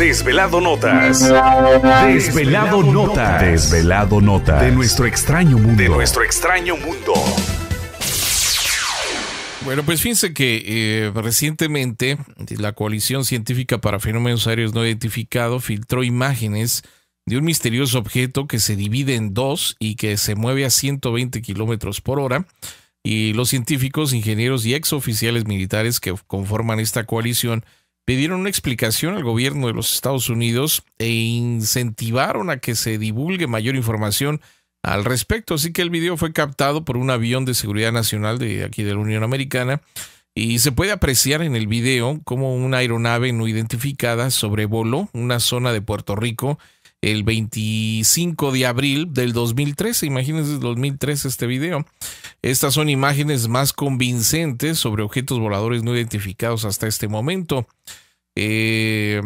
Desvelado Notas. Desvelado, Notas. Desvelado Notas. De nuestro extraño mundo. De nuestro extraño mundo. Bueno, pues fíjense que eh, recientemente la Coalición Científica para Fenómenos Aéreos No Identificados filtró imágenes de un misterioso objeto que se divide en dos y que se mueve a 120 kilómetros por hora. Y los científicos, ingenieros y exoficiales militares que conforman esta coalición pidieron una explicación al gobierno de los Estados Unidos e incentivaron a que se divulgue mayor información al respecto. Así que el video fue captado por un avión de seguridad nacional de aquí de la Unión Americana y se puede apreciar en el video cómo una aeronave no identificada sobrevoló una zona de Puerto Rico el 25 de abril del 2013. Imagínense 2013 este video. Estas son imágenes más convincentes sobre objetos voladores no identificados hasta este momento. Eh,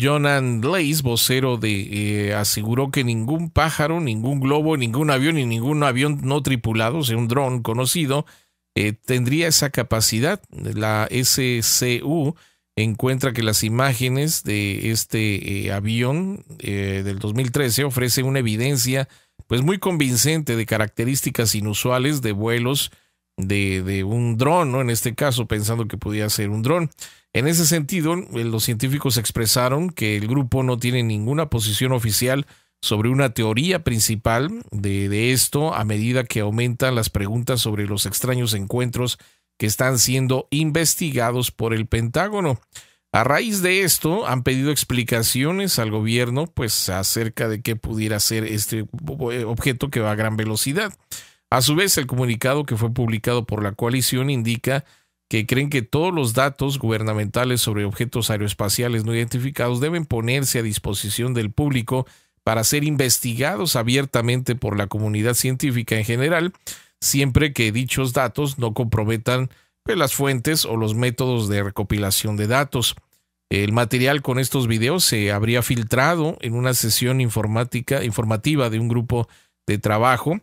Jonan vocero de, eh, aseguró que ningún pájaro, ningún globo, ningún avión y ningún avión no tripulado, o sea, un dron conocido, eh, tendría esa capacidad. La SCU encuentra que las imágenes de este eh, avión eh, del 2013 ofrecen una evidencia pues muy convincente de características inusuales de vuelos de, un dron, ¿no? en este caso pensando que podía ser un dron. En ese sentido, los científicos expresaron que el grupo no tiene ninguna posición oficial sobre una teoría principal de, de esto a medida que aumentan las preguntas sobre los extraños encuentros que están siendo investigados por el Pentágono. A raíz de esto, han pedido explicaciones al gobierno pues, acerca de qué pudiera ser este eh, objeto que va a gran velocidad. A su vez, el comunicado que fue publicado por la coalición indica que creen que todos los datos gubernamentales sobre objetos aeroespaciales no identificados deben ponerse a disposición del público para ser investigados abiertamente por la comunidad científica en general siempre que dichos datos no comprometan pues, las fuentes o los métodos de recopilación de datos. El material con estos videos se habría filtrado en una sesión informática, informativa de un grupo de trabajo.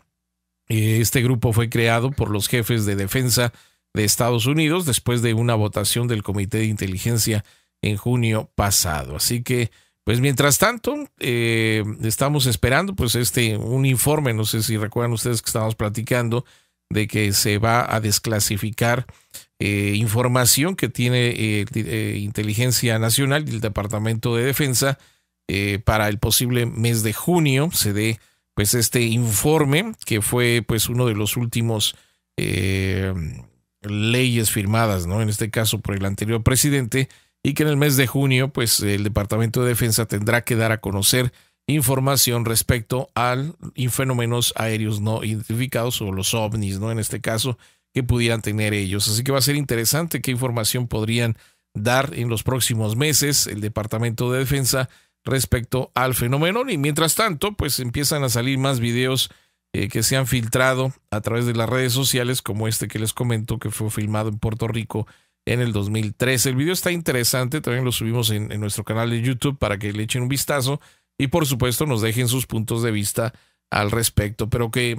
Eh, este grupo fue creado por los jefes de defensa de Estados Unidos después de una votación del Comité de Inteligencia en junio pasado. Así que pues mientras tanto, eh, estamos esperando pues este, un informe, no sé si recuerdan ustedes que estábamos platicando de que se va a desclasificar eh, información que tiene eh, Inteligencia Nacional y el Departamento de Defensa para el posible mes de junio. Se dé pues este informe que fue pues uno de los últimos leyes firmadas, ¿no? En este caso por el anterior presidente y que en el mes de junio, pues el Departamento de Defensa tendrá que dar a conocer información respecto a fenómenos aéreos no identificados o los ovnis, ¿no? En este caso, que pudieran tener ellos. Así que va a ser interesante qué información podrían dar en los próximos meses el Departamento de Defensa respecto al fenómeno. Y mientras tanto, pues empiezan a salir más videos eh, que se han filtrado a través de las redes sociales, como este que les comento, que fue filmado en Puerto Rico en el 2013 El video está interesante, también lo subimos en, nuestro canal de YouTube para que le echen un vistazo y por supuesto nos dejen sus puntos de vista al respecto. Pero que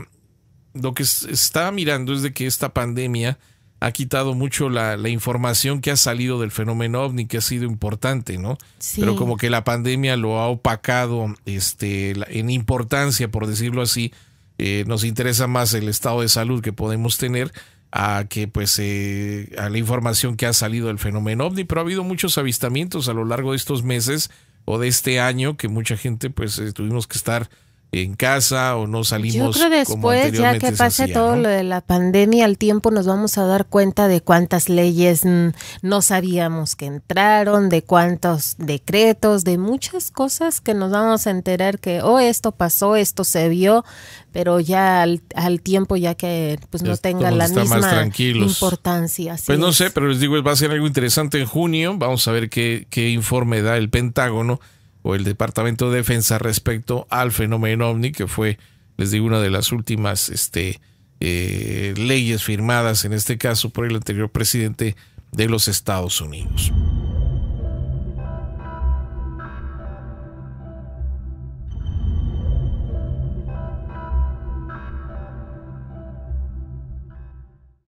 lo que está mirando es de que esta pandemia ha quitado mucho la, información que ha salido del fenómeno ovni, que ha sido importante, ¿no? Pero como que la pandemia lo ha opacado este, en importancia, por decirlo así. Eh, nos interesa más el estado de salud que podemos tener a que pues eh, a la información que ha salido del fenómeno ovni, pero ha habido muchos avistamientos a lo largo de estos meses o de este año que mucha gente pues eh, tuvimos que estar en casa o no salimos. Yo creo después, ya que pase todo lo de la pandemia, al tiempo nos vamos a dar cuenta de cuántas leyes no sabíamos que entraron, de cuántos decretos, de muchas cosas que nos vamos a enterar que, oh, esto pasó, esto se vio, pero ya al, tiempo ya que pues no tenga la misma importancia. Pues no sé, pero les digo, va a ser algo interesante en junio, vamos a ver qué, qué informe da el Pentágono o el Departamento de Defensa respecto al fenómeno ovni, que fue, les digo, una de las últimas este, eh, leyes firmadas, en este caso, por el anterior presidente de los Estados Unidos.